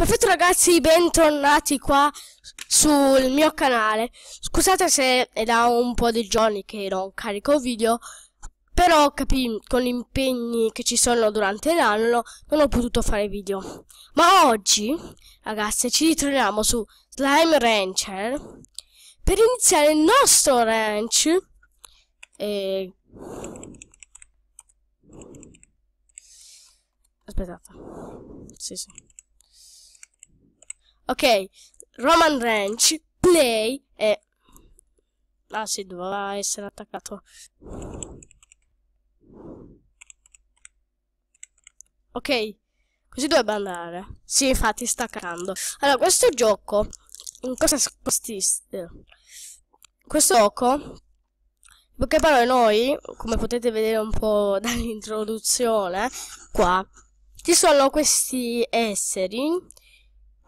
Perfetto ragazzi, bentornati qua sul mio canale. Scusate se è da un po' di giorni che non carico video, però capì con gli impegni che ci sono durante l'anno non ho potuto fare video. Ma oggi, ragazzi, ci ritroviamo su Slime Rancher per iniziare il nostro ranch. E... Aspettate. Sì, sì. Ok, Roman Ranch, play e... Ah sì, doveva essere attaccato. Ok, così dovrebbe andare. Sì, infatti sta caricando. Allora, questo gioco... In cosa consiste? Questo gioco perché parole noi, come potete vedere un po' dall'introduzione, qua, ci sono questi esseri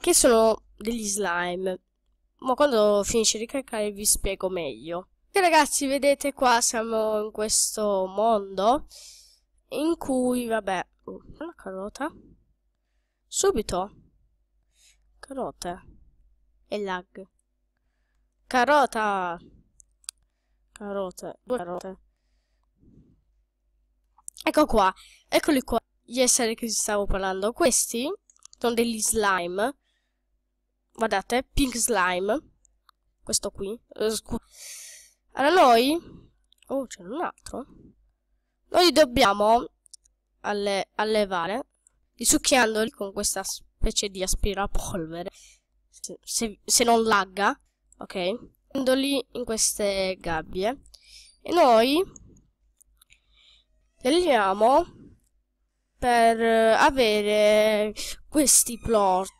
che sono degli slime. Ma quando finisce di caricare vi spiego meglio. E ragazzi, vedete qua siamo in questo mondo in cui, vabbè, oh, una carota. Subito. Carote. E lag. Carota. Carote. Due carote. Ecco qua. Eccoli qua. Gli esseri che vi stavo parlando. Questi sono degli slime guardate, Pink Slime, questo qui, eh, allora noi, oh c'è un altro, noi dobbiamo alle, allevare, risucchiandoli con questa specie di aspirapolvere, se, se, se non lagga, ok? Mettendoli in queste gabbie e noi le leviamo per eh, avere questi plot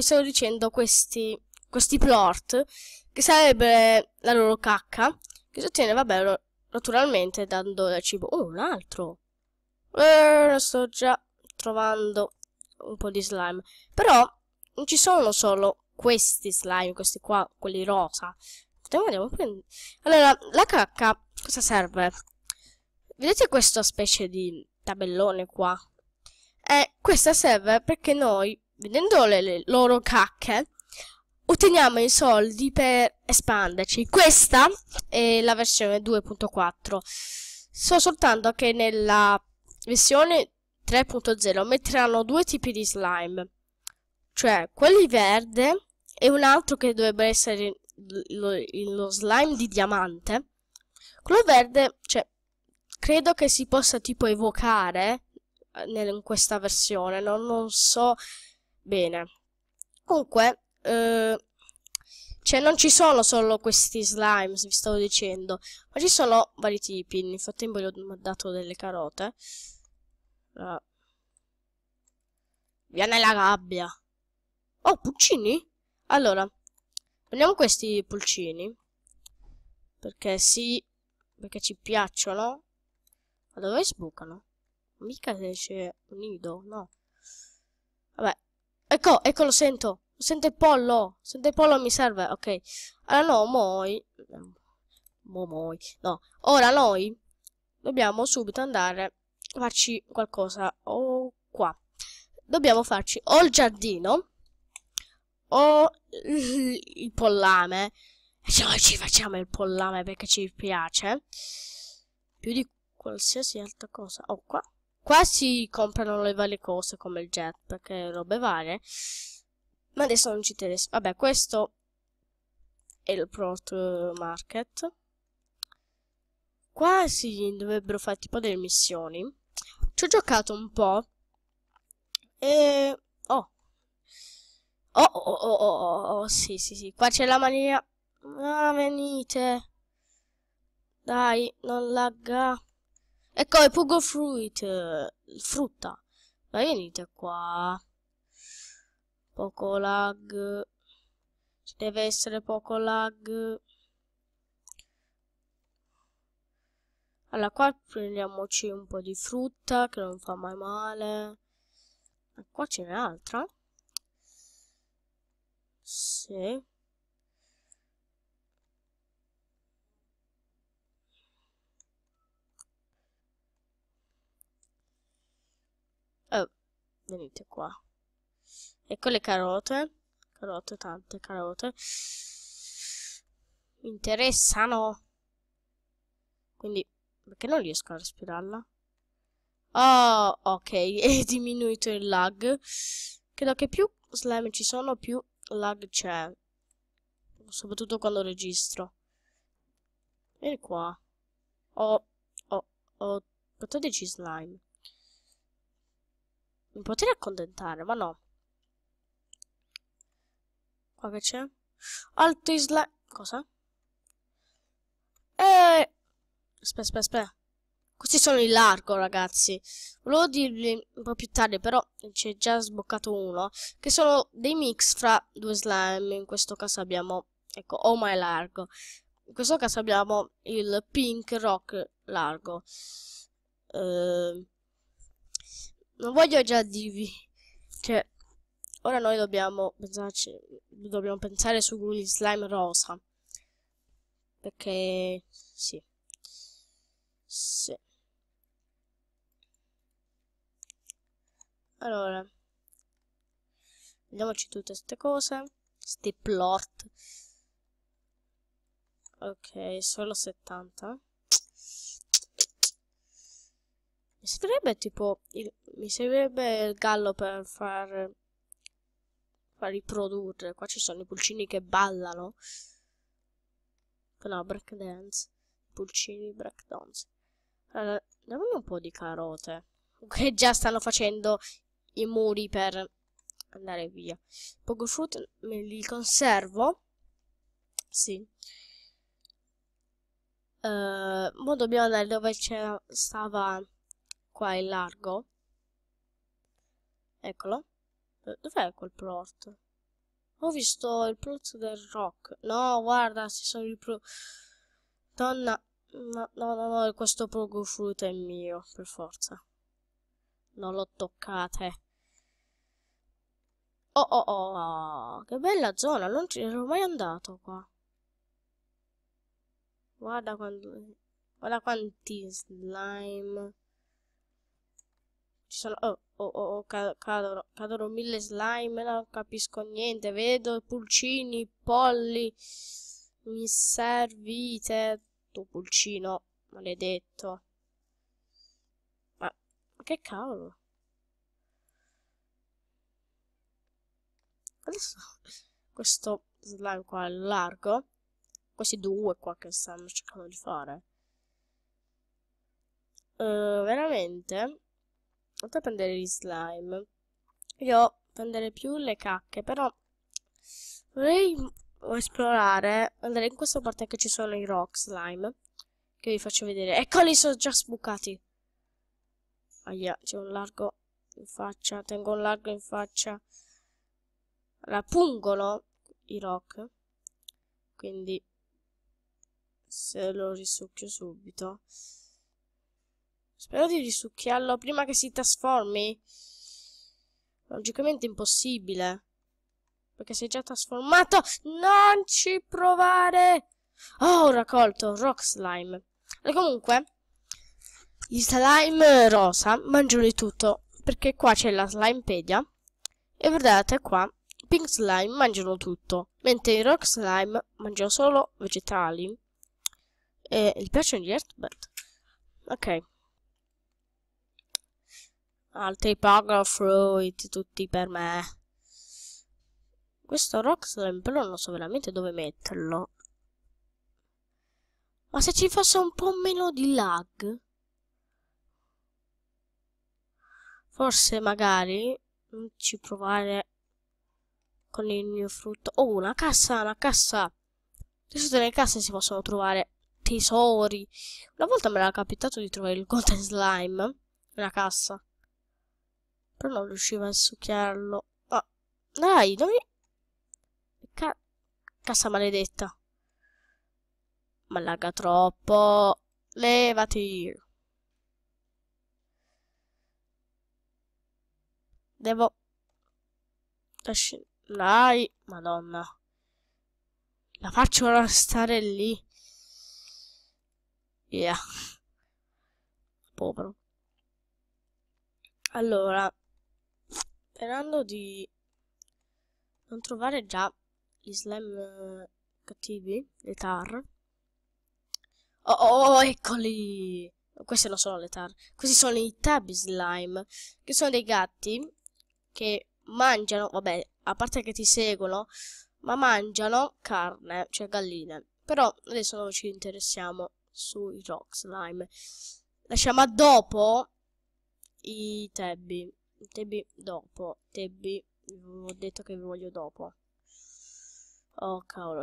stavo dicendo questi, questi plort, che sarebbe la loro cacca, che si ottiene, vabbè, naturalmente dando del cibo. Oh, un altro! Eh, sto già trovando un po' di slime. Però non ci sono solo questi slime, questi qua, quelli rosa. Andiamo, allora, la cacca cosa serve? Vedete questa specie di tabellone qua? Eh, questa serve perché noi vendendo le, le loro cacche otteniamo i soldi per espanderci. Questa è la versione 2.4. So soltanto che nella versione 3.0 metteranno due tipi di slime, cioè quelli verde e un altro che dovrebbe essere lo, lo slime di diamante. Quello verde, cioè, credo che si possa tipo evocare eh, in questa versione, no? non so Bene. Comunque, eh, cioè non ci sono solo questi slimes, vi stavo dicendo, ma ci sono vari tipi. Nel frattempo gli ho dato delle carote. Ah. Via nella gabbia. Oh, pulcini? Allora, prendiamo questi pulcini. Perché sì, perché ci piacciono. Ma dove sbucano? Mica se c'è un nido, no. Vabbè, Ecco, ecco, lo sento. Sento il pollo. Sento il pollo, mi serve. Ok. Allora, no, moi. Mo, moi. No. Ora noi dobbiamo subito andare a farci qualcosa. O oh, qua. Dobbiamo farci o il giardino o il pollame. noi ci facciamo il pollame perché ci piace. Più di qualsiasi altra cosa. Oh, qua. Qua si comprano le varie cose come il jetpack e robe varie. Ma adesso non ci interessa. Vabbè, questo è il Prot eh, Market. Qua si dovrebbero fare tipo delle missioni. Ci ho giocato un po'. E... Oh. Oh, oh, oh, oh, oh, oh, oh sì, sì, sì. Qua c'è la mania... Ah, venite. Dai, non lagga. Ecco, è Pogo Fruit, eh, frutta. Ma venite qua. Poco lag. Ci deve essere poco lag. Allora, qua prendiamoci un po' di frutta, che non fa mai male. E qua ce n'è un'altra. Sì. venite qua. Ecco le carote, carote, tante carote. Mi interessano. Quindi, perché non riesco a respirarla? Oh, ok, è diminuito il lag. Credo che più slime ci sono, più lag c'è. Soprattutto quando registro. Vieni qua. Ho, ho, ho 14 slime. Mi potrei accontentare, ma no. Qua che c'è? Alto isla... Cosa? Eeeh. Aspetta, aspetta, aspetta. Questi sono in largo, ragazzi. Volevo dirvi un po' più tardi, però c'è già sboccato uno. Che sono dei mix fra due slime. In questo caso abbiamo... Ecco, Oh My Largo. In questo caso abbiamo il Pink Rock Largo. Ehm non voglio già dirvi. Cioè, ora noi dobbiamo pensarci, dobbiamo pensare sugli slime rosa. Perché, sì. Sì. Allora. Vediamoci tutte queste cose. Sti plot. Ok, solo 70. Mi servirebbe tipo. Il, mi servirebbe il gallo per far. far riprodurre. Qua ci sono i pulcini che ballano. No, breakdance. Pulcini breakdance. Allora, dammi un po' di carote. Che già stanno facendo i muri per andare via. Poco fruit me li conservo. Sì. Uh, mo dobbiamo andare dove c'era stava qua è largo eccolo eh, dov'è quel plot? ho visto il plot del rock no guarda ci sono i pro donna no no no, no questo pogo fruit è mio per forza non lo toccate oh, oh oh oh che bella zona non ci ero mai andato qua guarda quando guarda quanti slime ci sono... Oh, oh, oh, oh cadono, cadono mille slime, non capisco niente. Vedo pulcini, polli. Mi servite. Tu pulcino, maledetto. Ma, ma che cavolo? Adesso questo slime qua è largo. Questi due qua che stanno cercando di fare. Uh, veramente oltre a prendere gli slime, io prendere più le cacche, però vorrei esplorare, andare in questa parte che ci sono i rock slime, che vi faccio vedere. Eccoli, sono già sbucati. Aia, c'è un largo in faccia, tengo un largo in faccia. Rapungono i rock, quindi se lo risucchio subito Spero di risucchiarlo prima che si trasformi. Logicamente impossibile. Perché si è già trasformato. Non ci provare! Oh, ho raccolto Rock Slime. E comunque, gli slime rosa mangiano di tutto. Perché qua c'è la slimepedia. E guardate qua, pink slime mangiano tutto. Mentre i rock slime mangiano solo vegetali. E gli piacciono gli earthbird. Ok al typograph it tutti per me questo rock slam però non so veramente dove metterlo ma se ci fosse un po' meno di lag forse magari non mm, ci provare con il mio frutto oh una cassa una cassa adesso nelle casse si possono trovare tesori una volta me era capitato di trovare il golden slime una cassa però non riusciva a succhiarlo. Oh, dai, dove... Ca... Cassa maledetta. Ma lagga troppo. Levati. Devo... Dai, madonna. La faccio ora stare lì. Yeah. Povero. Allora, Sperando di non trovare già gli slime eh, cattivi, le tar. Oh, oh, oh, eccoli! Queste non sono le tar. Questi sono i tab slime, che sono dei gatti che mangiano, vabbè, a parte che ti seguono, ma mangiano carne, cioè galline. Però adesso non ci interessiamo sui rock slime. Lasciamo a dopo i tabby. Tebbi dopo. Tebbi, ho detto che vi voglio dopo. Oh cavolo,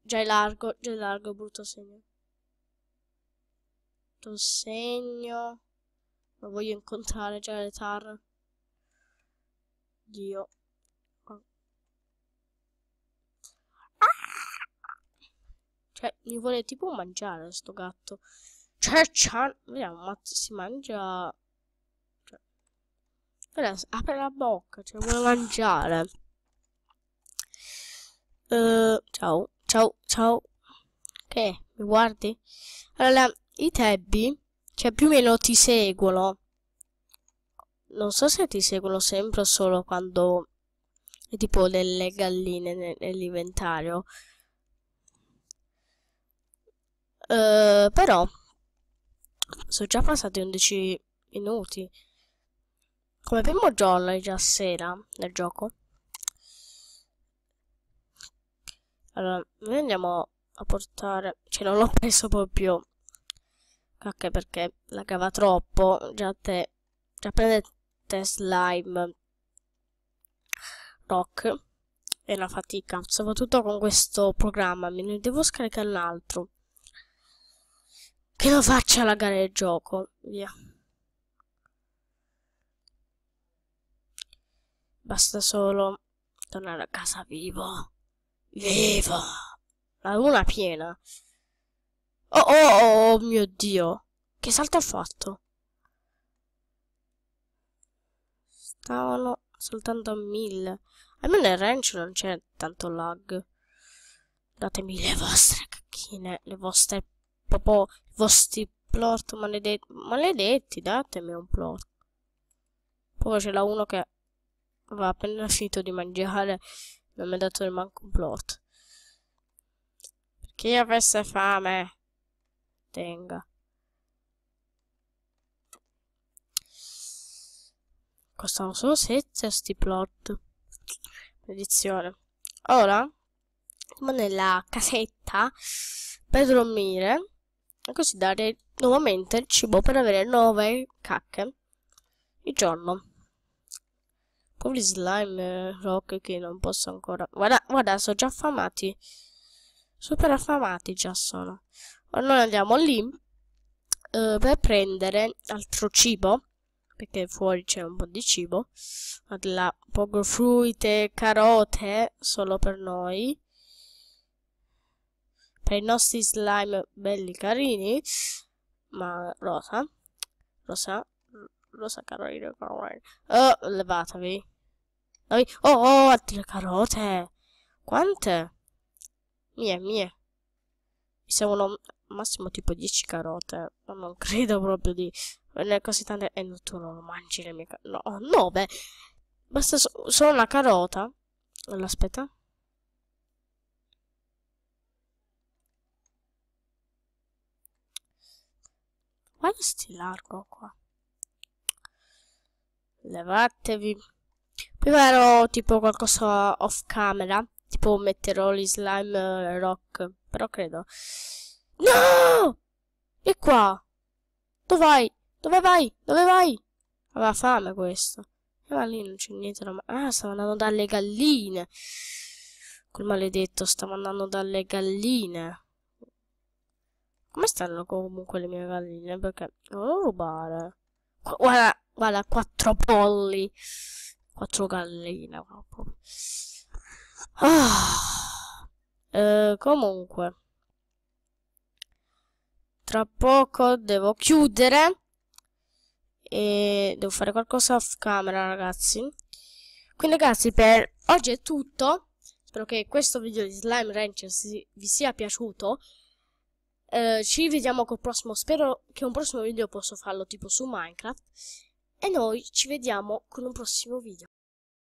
già è largo, già è largo, brutto segno. Brutto segno. Lo voglio incontrare, già le tar. Dio. Cioè, mi vuole tipo mangiare sto gatto. Cioè, vediamo, ma si mangia Adesso apre la bocca, cioè vuole mangiare. Uh, ciao, ciao, ciao. Che? Mi guardi? Allora, i tebbi, cioè più o meno ti seguono. Non so se ti seguono sempre o solo quando è tipo delle galline nell'inventario. Uh, però sono già passati 11 minuti. Come primo giorno è già sera nel gioco. Allora, noi andiamo a portare... Cioè, non l'ho preso proprio. ok perché lagava troppo. Già te... Già prendete slime rock. È una fatica. Soprattutto con questo programma. Me ne devo scaricare un altro. Che lo faccia lagare il gioco. Via. Basta solo tornare a casa vivo. Vivo! La luna piena. Oh, oh, oh, mio Dio! Che salto ha fatto? Stavano soltanto a mille. Almeno nel ranch non c'è tanto lag. Datemi le vostre cacchine, le vostre popò, i vostri plot maledetti. Maledetti, datemi un plot. Poi c'è la uno che aveva appena finito di mangiare non mi ha dato neanche un plot perché io avesse fame tenga costano solo 7 sti plot edizione ora siamo nella casetta per dormire e così dare nuovamente il cibo per avere 9 cacche il giorno Poveri slime rock che non posso ancora... Guarda, guarda, sono già affamati. Super affamati già sono. Ora noi andiamo lì eh, per prendere altro cibo. Perché fuori c'è un po' di cibo. Guarda, poco fruite, carote, solo per noi. Per i nostri slime belli carini. Ma rosa. Rosa, lo sa Carolina Oh, levatevi. Oh, oh, altre carote. Quante? Mie, mie. Mi servono massimo tipo 10 carote. Ma non credo proprio di... Ne così tante... E eh, tu non mangi le mie carote. No, 9. Basta so solo una carota. Allora, aspetta. Guarda sti largo qua levatevi. Prima tipo qualcosa off camera, tipo metterò gli slime eh, rock, però credo. No! E qua? Dove vai? Dove vai? Dove vai? Aveva fame questo. E Ma lì non c'è niente da... Ah, stavo andando dalle galline. Quel maledetto stavo andando dalle galline. Come stanno comunque le mie galline? Perché non rubare. Guarda, guarda, quattro polli. Quattro galline, proprio. Ah. Eh, comunque. Tra poco devo chiudere. E devo fare qualcosa off camera, ragazzi. Quindi ragazzi, per oggi è tutto. Spero che questo video di Slime Rancher vi sia piaciuto. Eh, ci vediamo col prossimo, spero che un prossimo video posso farlo tipo su Minecraft e noi ci vediamo con un prossimo video.